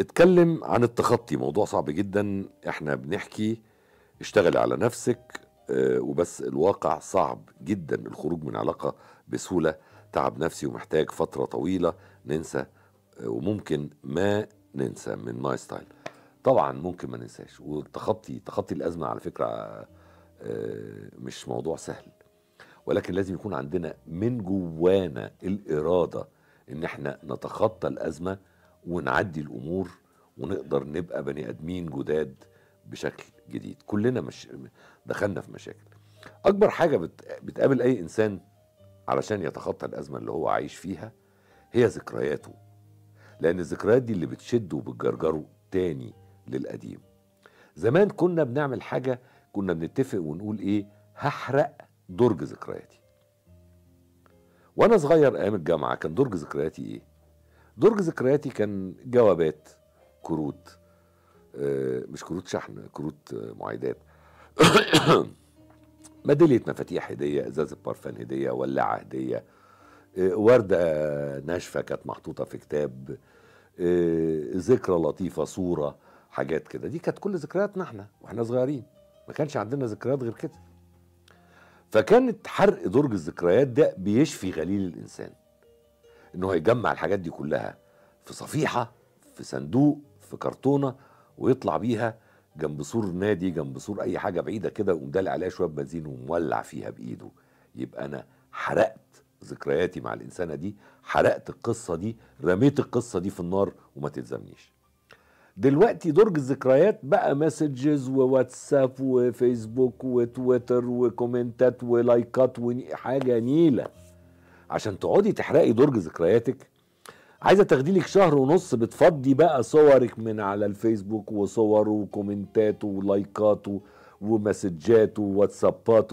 اتكلم عن التخطي موضوع صعب جدا احنا بنحكي اشتغل على نفسك آه، وبس الواقع صعب جدا الخروج من علاقة بسهولة تعب نفسي ومحتاج فترة طويلة ننسى آه، وممكن ما ننسى من ماي ستايل طبعا ممكن ما ننساش والتخطي تخطي الأزمة على فكرة آه، مش موضوع سهل ولكن لازم يكون عندنا من جوانا الإرادة إن احنا نتخطى الأزمة ونعدي الامور ونقدر نبقى بني ادمين جداد بشكل جديد كلنا مش دخلنا في مشاكل اكبر حاجه بت... بتقابل اي انسان علشان يتخطى الازمه اللي هو عايش فيها هي ذكرياته لان الذكريات دي اللي بتشده وبتجرجره تاني للقديم زمان كنا بنعمل حاجه كنا بنتفق ونقول ايه هحرق درج ذكرياتي وانا صغير ايام الجامعه كان درج ذكرياتي ايه درج ذكرياتي كان جوابات كروت آه، مش كروت شحن كروت آه، معايدات ميدالية مفاتيح هدية ازازة بارفان هدية ولاعة هدية آه، وردة ناشفة كانت محطوطة في كتاب ذكرى لطيفة صورة حاجات كده دي كانت كل ذكرياتنا احنا واحنا صغيرين ما كانش عندنا ذكريات غير كده فكانت حرق درج الذكريات ده بيشفي غليل الانسان انه يجمع الحاجات دي كلها في صفيحه في صندوق في كرتونه ويطلع بيها جنب سور نادي جنب سور اي حاجه بعيده كده ويقوم عليها شويه بنزين ومولع فيها بايده يبقى انا حرقت ذكرياتي مع الانسانه دي حرقت القصه دي رميت القصه دي في النار وما تلزمنيش دلوقتي درج الذكريات بقى مسجز وواتساب وفيسبوك وتويتر وكومنتات ولايكات وحاجه نيله عشان تقعدي تحرقي درج ذكرياتك عايزه تاخدي لك شهر ونص بتفضي بقى صورك من على الفيسبوك وصور وكومنتات ولايكات ومسجات وواتسابات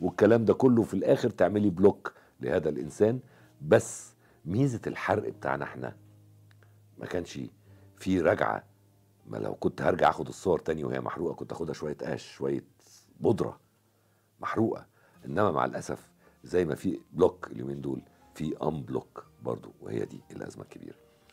والكلام ده كله في الاخر تعملي بلوك لهذا الانسان بس ميزه الحرق بتاعنا احنا ما كانش في رجعه ما لو كنت هرجع اخد الصور تاني وهي محروقه كنت اخدها شويه قش شويه بودره محروقه انما مع الاسف زي ما في بلوك اليومين دول في ان بلوك برضو وهي دي الازمه الكبيره